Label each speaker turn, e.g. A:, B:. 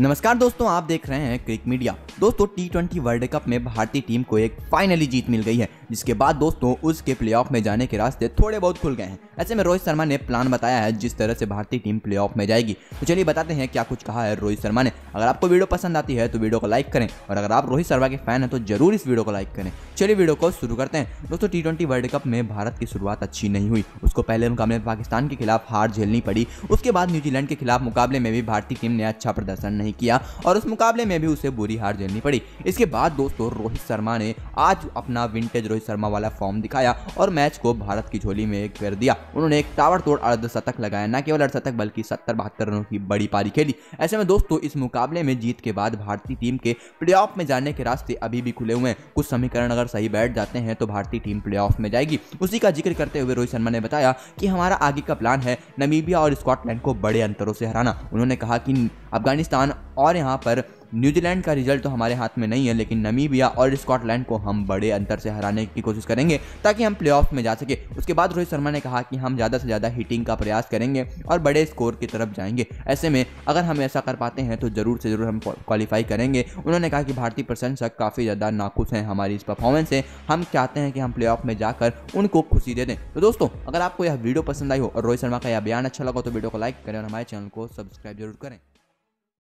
A: नमस्कार दोस्तों आप देख रहे हैं क्रिक मीडिया दोस्तों टी ट्वेंटी वर्ल्ड कप में भारतीय टीम को एक फाइनली जीत मिल गई है जिसके बाद दोस्तों उसके प्लेऑफ में जाने के रास्ते थोड़े बहुत खुल गए हैं ऐसे में रोहित शर्मा ने प्लान बताया है जिस तरह से भारतीय टीम प्लेऑफ में जाएगी तो चलिए बताते हैं क्या कुछ कहा है रोहित शर्मा ने अगर आपको वीडियो पसंद आती है तो वीडियो को लाइक करें और अगर आप रोहित शर्मा के फैन हैं तो जरूर इस वीडियो को लाइक करें चलिए वीडियो को शुरू करते हैं दोस्तों टी ट्वेंटी वर्ल्ड कप में भारत की शुरुआत अच्छी नहीं हुई उसको पहले मुकाबले में पाकिस्तान के खिलाफ हार झेलनी पड़ी उसके बाद न्यूजीलैंड के खिलाफ मुकाबले में भी भारतीय टीम ने अच्छा प्रदर्शन नहीं नहीं किया और उस मुकाबले में भी उसे बुरी हार झेलनी पड़ी इसके बाद दोस्तों रोहित शर्मा ने आज अपना विंटेज रोहित शर्मा वाला फॉर्म दिखाया और मैच को भारत की झोली में कर दिया उन्होंने एक टावर तोड़ अर्धशतक लगाया न केवल अर्धशतक बल्कि सत्तर बहत्तर रनों की बड़ी पारी खेली ऐसे में दोस्तों इस मुकाबले में जीत के बाद भारतीय टीम के प्ले में जाने के रास्ते अभी भी खुले हुए हैं कुछ समीकरण अगर सही बैठ जाते हैं तो भारतीय टीम प्ले में जाएगी उसी का जिक्र करते हुए रोहित शर्मा ने बताया कि हमारा आगे का प्लान है नमीबिया और स्कॉटलैंड को बड़े अंतरों से हराना उन्होंने कहा कि अफगानिस्तान और यहाँ पर न्यूजीलैंड का रिजल्ट तो हमारे हाथ में नहीं है लेकिन नमीबिया और स्कॉटलैंड को हम बड़े अंतर से हराने की कोशिश करेंगे ताकि हम प्लेऑफ में जा सके उसके बाद रोहित शर्मा ने कहा कि हम ज़्यादा से ज़्यादा हिटिंग का प्रयास करेंगे और बड़े स्कोर की तरफ जाएंगे ऐसे में अगर हम ऐसा कर पाते हैं तो ज़रूर से ज़रूर हम क्वालिफाई करेंगे उन्होंने कहा कि भारतीय प्रशंसक काफ़ी ज़्यादा नाखुश हैं हमारी इस परफॉर्मेंस से हम चाहते हैं कि हम प्ले में जाकर उनको खुशी दे दें तो दोस्तों अगर आपको यह वीडियो पसंद आई हो और रोहित शर्मा का यह बयान अच्छा लगा तो वीडियो को लाइक करें और हमारे चैनल को सब्सक्राइब जरूर करें